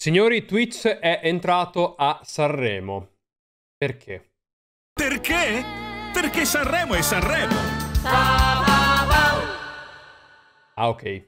Signori, Twitch è entrato a Sanremo. Perché? Perché? Perché Sanremo è Sanremo! Ah, ok.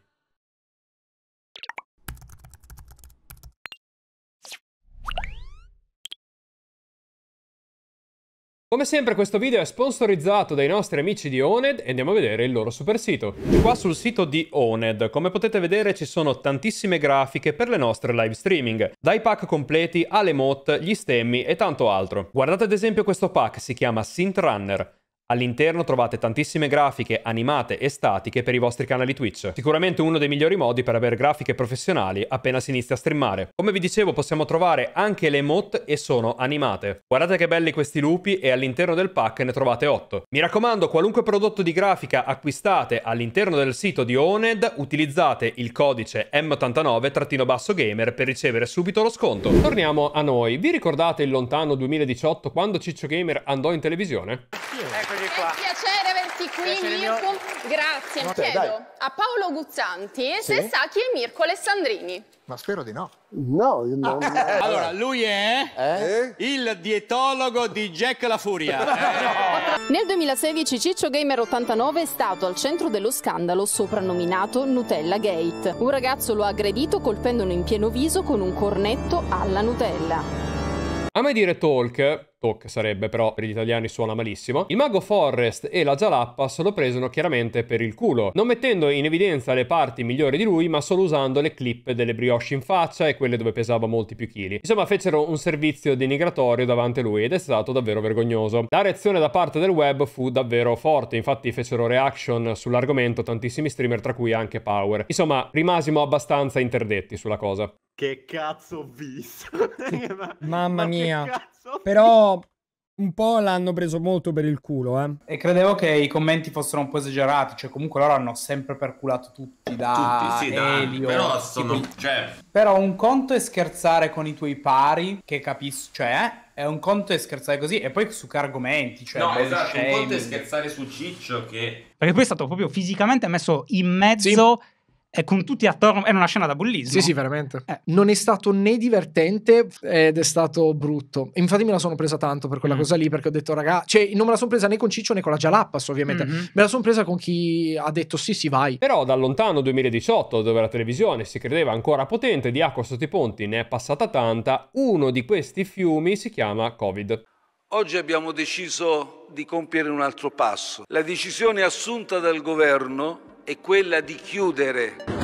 Come sempre questo video è sponsorizzato dai nostri amici di Oned e andiamo a vedere il loro super sito. Qua sul sito di Oned, come potete vedere ci sono tantissime grafiche per le nostre live streaming, dai pack completi alle mod, gli stemmi e tanto altro. Guardate ad esempio questo pack, si chiama Synth Runner. All'interno trovate tantissime grafiche animate e statiche per i vostri canali Twitch. Sicuramente uno dei migliori modi per avere grafiche professionali appena si inizia a streamare. Come vi dicevo possiamo trovare anche le emote e sono animate. Guardate che belli questi lupi e all'interno del pack ne trovate 8. Mi raccomando qualunque prodotto di grafica acquistate all'interno del sito di Oned utilizzate il codice M89-gamer per ricevere subito lo sconto. Torniamo a noi. Vi ricordate il lontano 2018 quando Ciccio Gamer andò in televisione? Ecco eccoci qua. È un piacere averti qui, piacere Mirko. Mio. Grazie. Okay, Chiedo dai. a Paolo Guzzanti sì? se sa chi è Mirko Alessandrini. Ma spero di no. No, io non... Ah. Allora, lui è eh? eh? il dietologo di Jack la Furia. no. Eh. Nel 2016 Ciccio Gamer 89 è stato al centro dello scandalo soprannominato Nutella Gate. Un ragazzo lo ha aggredito colpendolo in pieno viso con un cornetto alla Nutella. A me dire talk, talk sarebbe però per gli italiani suona malissimo, il mago Forrest e la Jalappas lo presero chiaramente per il culo, non mettendo in evidenza le parti migliori di lui ma solo usando le clip delle brioche in faccia e quelle dove pesava molti più chili. Insomma fecero un servizio denigratorio davanti a lui ed è stato davvero vergognoso. La reazione da parte del web fu davvero forte, infatti fecero reaction sull'argomento tantissimi streamer tra cui anche Power. Insomma rimasimo abbastanza interdetti sulla cosa che cazzo ho visto? Mamma Ma mia. Però un po' l'hanno preso molto per il culo, eh. E credevo che i commenti fossero un po' esagerati, cioè comunque loro hanno sempre perculato tutti da tutti, sì, Elio, da... Però, sono... cioè... però un conto è scherzare con i tuoi pari, che capisci cioè eh, è un conto è scherzare così e poi su che argomenti, cioè No, esatto, shaming. un conto è scherzare su Ciccio che Perché poi è stato proprio fisicamente messo in mezzo sì è con tutti attorno, è una scena da bullismo. Sì, sì, veramente. Eh. Non è stato né divertente ed è stato brutto. Infatti me la sono presa tanto per quella mm. cosa lì, perché ho detto, raga, cioè non me la sono presa né con Ciccio né con la Jalappas, ovviamente. Mm-hmm. Me la sono presa con chi ha detto sì, sì, vai. Però da lontano 2018, dove la televisione si credeva ancora potente, di acqua sotto i ponti ne è passata tanta, uno di questi fiumi si chiama Covid. Oggi abbiamo deciso di compiere un altro passo. La decisione assunta dal governo è quella di chiudere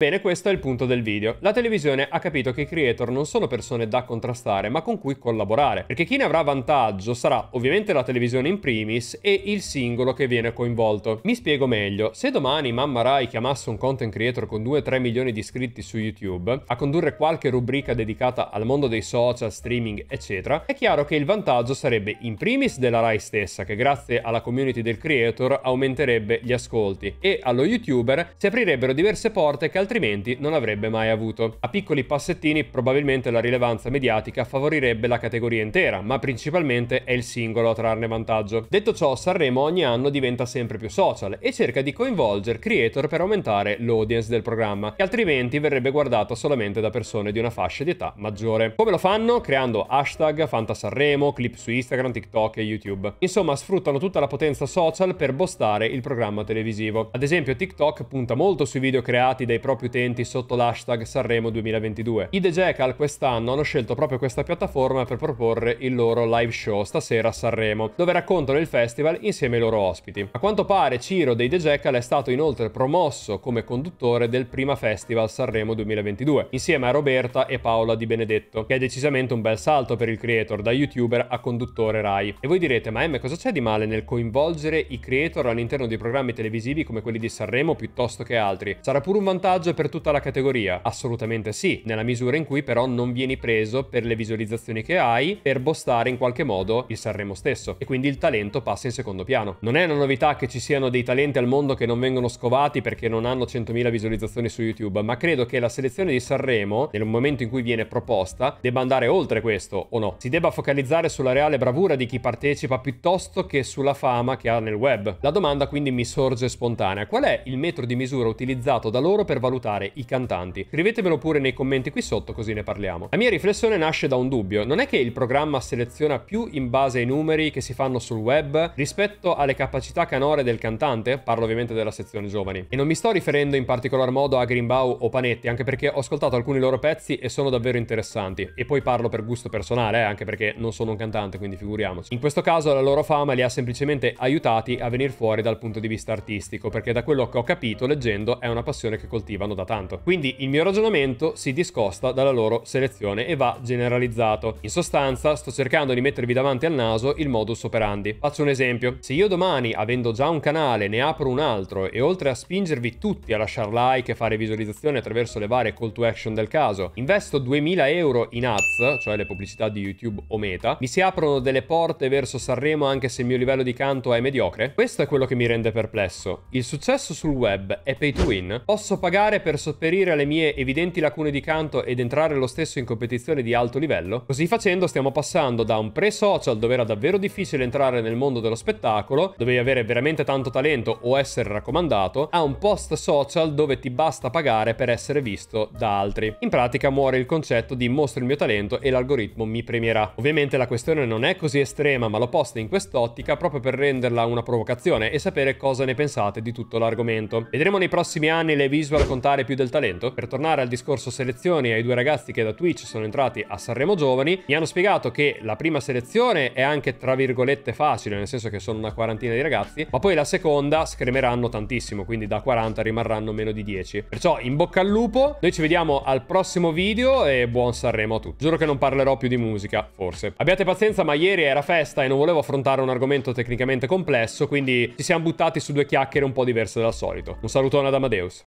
Bene, questo è il punto del video. La televisione ha capito che i creator non sono persone da contrastare, ma con cui collaborare, perché chi ne avrà vantaggio sarà ovviamente la televisione in primis e il singolo che viene coinvolto. Mi spiego meglio, se domani Mamma Rai chiamasse un content creator con 2-3 milioni di iscritti su YouTube a condurre qualche rubrica dedicata al mondo dei social, streaming, eccetera, è chiaro che il vantaggio sarebbe in primis della Rai stessa, che grazie alla community del creator aumenterebbe gli ascolti, e allo YouTuber si aprirebbero diverse porte che altrimenti altrimenti non avrebbe mai avuto. A piccoli passettini probabilmente la rilevanza mediatica favorirebbe la categoria intera, ma principalmente è il singolo a trarne vantaggio. Detto ciò, Sanremo ogni anno diventa sempre più social e cerca di coinvolgere creator per aumentare l'audience del programma, che altrimenti verrebbe guardato solamente da persone di una fascia di età maggiore. Come lo fanno? Creando hashtag FantaSanremo, clip su Instagram, TikTok e YouTube. Insomma, sfruttano tutta la potenza social per bostare il programma televisivo. Ad esempio, TikTok punta molto sui video creati dai propri propri utenti sotto l'hashtag Sanremo 2022. I The Jackal quest'anno hanno scelto proprio questa piattaforma per proporre il loro live show stasera a Sanremo, dove raccontano il festival insieme ai loro ospiti. A quanto pare Ciro dei The Jackal è stato inoltre promosso come conduttore del prima festival Sanremo 2022, insieme a Roberta e Paola Di Benedetto, che è decisamente un bel salto per il creator da youtuber a conduttore Rai. E voi direte, ma M cosa c'è di male nel coinvolgere i creator all'interno di programmi televisivi come quelli di Sanremo piuttosto che altri? Sarà pure un vantaggio vantaggio per tutta la categoria? Assolutamente sì, nella misura in cui però non vieni preso per le visualizzazioni che hai per bostare in qualche modo il Sanremo stesso e quindi il talento passa in secondo piano. Non è una novità che ci siano dei talenti al mondo che non vengono scovati perché non hanno 100.000 visualizzazioni su YouTube, ma credo che la selezione di Sanremo, nel momento in cui viene proposta, debba andare oltre questo o no. Si debba focalizzare sulla reale bravura di chi partecipa piuttosto che sulla fama che ha nel web. La domanda quindi mi sorge spontanea. Qual è il metro di misura utilizzato da loro per valutare valutare i cantanti. Scrivetemelo pure nei commenti qui sotto così ne parliamo. La mia riflessione nasce da un dubbio, non è che il programma seleziona più in base ai numeri che si fanno sul web rispetto alle capacità canore del cantante? Parlo ovviamente della sezione giovani. E non mi sto riferendo in particolar modo a Grimbau o Panetti, anche perché ho ascoltato alcuni loro pezzi e sono davvero interessanti. E poi parlo per gusto personale, eh, anche perché non sono un cantante, quindi figuriamoci. In questo caso la loro fama li ha semplicemente aiutati a venire fuori dal punto di vista artistico, perché da quello che ho capito leggendo è una passione che coltiva vanno da tanto. Quindi il mio ragionamento si discosta dalla loro selezione e va generalizzato. In sostanza sto cercando di mettervi davanti al naso il modus operandi. Faccio un esempio. Se io domani, avendo già un canale, ne apro un altro e oltre a spingervi tutti a lasciare like e fare visualizzazioni attraverso le varie call to action del caso, investo 2000 euro in ads, cioè le pubblicità di YouTube o Meta, mi si aprono delle porte verso Sanremo anche se il mio livello di canto è mediocre? Questo è quello che mi rende perplesso. Il successo sul web è pay to win? Posso pagare lavorare per sopperire alle mie evidenti lacune di canto ed entrare lo stesso in competizione di alto livello? Così facendo stiamo passando da un pre-social dove era davvero difficile entrare nel mondo dello spettacolo, dovevi avere veramente tanto talento o essere raccomandato, a un post-social dove ti basta pagare per essere visto da altri. In pratica muore il concetto di mostro il mio talento e l'algoritmo mi premierà. Ovviamente la questione non è così estrema, ma l'ho posta in quest'ottica proprio per renderla una provocazione e sapere cosa ne pensate di tutto l'argomento. Vedremo nei prossimi anni le visual con contare più del talento? Per tornare al discorso selezioni ai due ragazzi che da Twitch sono entrati a Sanremo Giovani, mi hanno spiegato che la prima selezione è anche tra virgolette facile, nel senso che sono una quarantina di ragazzi, ma poi la seconda scremeranno tantissimo, quindi da 40 rimarranno meno di 10. Perciò in bocca al lupo, noi ci vediamo al prossimo video e buon Sanremo a tutti. Giuro che non parlerò più di musica, forse. Abbiate pazienza, ma ieri era festa e non volevo affrontare un argomento tecnicamente complesso, quindi ci siamo buttati su due chiacchiere un po' diverse dal solito. Un salutone ad Amadeus.